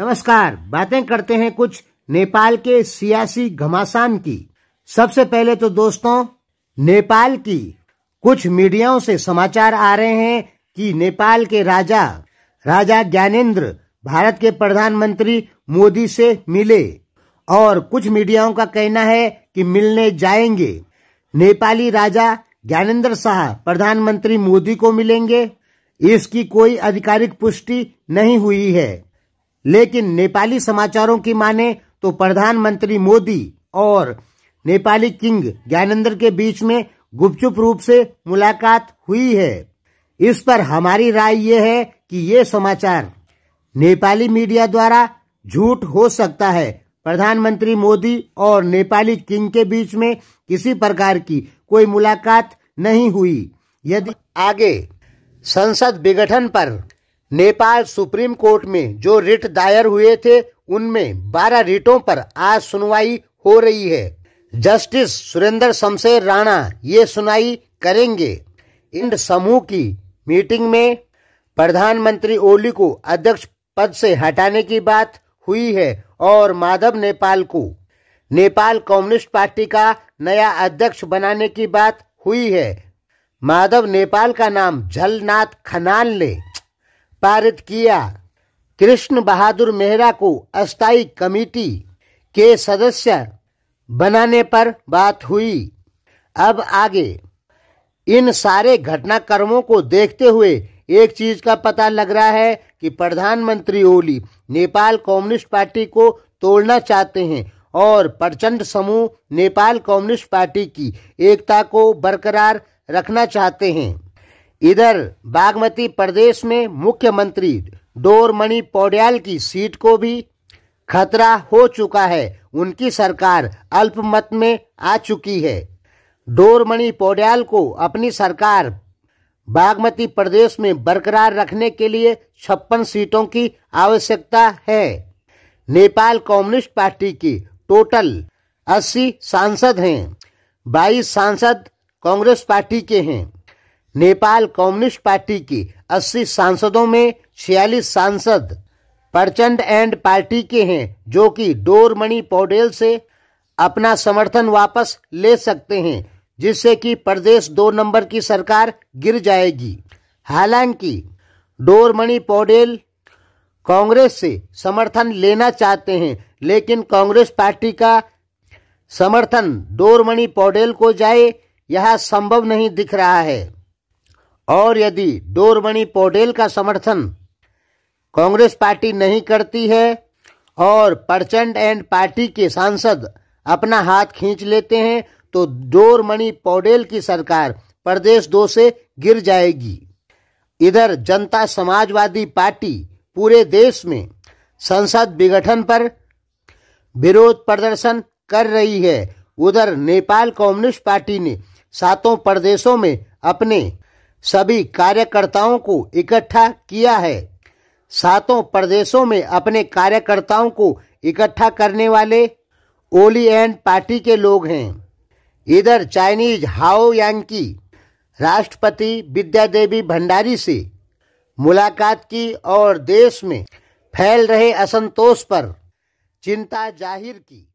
नमस्कार बातें करते हैं कुछ नेपाल के सियासी घमासान की सबसे पहले तो दोस्तों नेपाल की कुछ मीडियाओं से समाचार आ रहे हैं कि नेपाल के राजा राजा ज्ञानेन्द्र भारत के प्रधानमंत्री मोदी से मिले और कुछ मीडियाओं का कहना है कि मिलने जाएंगे नेपाली राजा ज्ञानेन्द्र शाह प्रधानमंत्री मोदी को मिलेंगे इसकी कोई आधिकारिक पुष्टि नहीं हुई है लेकिन नेपाली समाचारों की माने तो प्रधानमंत्री मोदी और नेपाली किंग ज्ञानेन्द्र के बीच में गुपचुप रूप से मुलाकात हुई है इस पर हमारी राय यह है कि ये समाचार नेपाली मीडिया द्वारा झूठ हो सकता है प्रधानमंत्री मोदी और नेपाली किंग के बीच में किसी प्रकार की कोई मुलाकात नहीं हुई यदि आगे संसद विघटन पर नेपाल सुप्रीम कोर्ट में जो रिट दायर हुए थे उनमें बारह रिटों पर आज सुनवाई हो रही है जस्टिस सुरेंद्र शमशेर राणा ये सुनाई करेंगे इन समूह की मीटिंग में प्रधानमंत्री ओली को अध्यक्ष पद से हटाने की बात हुई है और माधव नेपाल को नेपाल कम्युनिस्ट पार्टी का नया अध्यक्ष बनाने की बात हुई है माधव नेपाल का नाम झलनाथ खनाल ने पारित किया कृष्ण बहादुर मेहरा को अस्थायी कमेटी के सदस्य बनाने पर बात हुई अब आगे इन सारे घटनाक्रमों को देखते हुए एक चीज का पता लग रहा है कि प्रधानमंत्री ओली नेपाल कम्युनिस्ट पार्टी को तोड़ना चाहते हैं और प्रचंड समूह नेपाल कम्युनिस्ट पार्टी की एकता को बरकरार रखना चाहते हैं इधर बागमती प्रदेश में मुख्यमंत्री डोरमणि पौड्याल की सीट को भी खतरा हो चुका है उनकी सरकार अल्पमत में आ चुकी है डोरमणि पौड्याल को अपनी सरकार बागमती प्रदेश में बरकरार रखने के लिए छप्पन सीटों की आवश्यकता है नेपाल कम्युनिस्ट पार्टी की टोटल 80 सांसद हैं 22 सांसद कांग्रेस पार्टी के हैं नेपाल कम्युनिस्ट पार्टी की 80 सांसदों में छियालीस सांसद प्रचंड एंड पार्टी के हैं जो कि डोरमणि पौडेल से अपना समर्थन वापस ले सकते हैं जिससे कि प्रदेश दो नंबर की सरकार गिर जाएगी हालांकि डोरमणि पौडेल कांग्रेस से समर्थन लेना चाहते हैं लेकिन कांग्रेस पार्टी का समर्थन डोरमणि पौडेल को जाए यह संभव नहीं दिख रहा है और यदि डोरमणि पोडेल का समर्थन कांग्रेस पार्टी नहीं करती है और परचंड एंड पार्टी के सांसद अपना हाथ खींच लेते हैं तो डोरमणि पौडेल की सरकार प्रदेश दो से गिर जाएगी इधर जनता समाजवादी पार्टी पूरे देश में संसद विघटन पर विरोध प्रदर्शन कर रही है उधर नेपाल कम्युनिस्ट पार्टी ने सातों प्रदेशों में अपने सभी कार्यकर्ताओं को इकट्ठा किया है सातों प्रदेशों में अपने कार्यकर्ताओं को इकट्ठा करने वाले ओली एंड पार्टी के लोग हैं इधर चाइनीज हाओ यांग की राष्ट्रपति विद्या देवी भंडारी से मुलाकात की और देश में फैल रहे असंतोष पर चिंता जाहिर की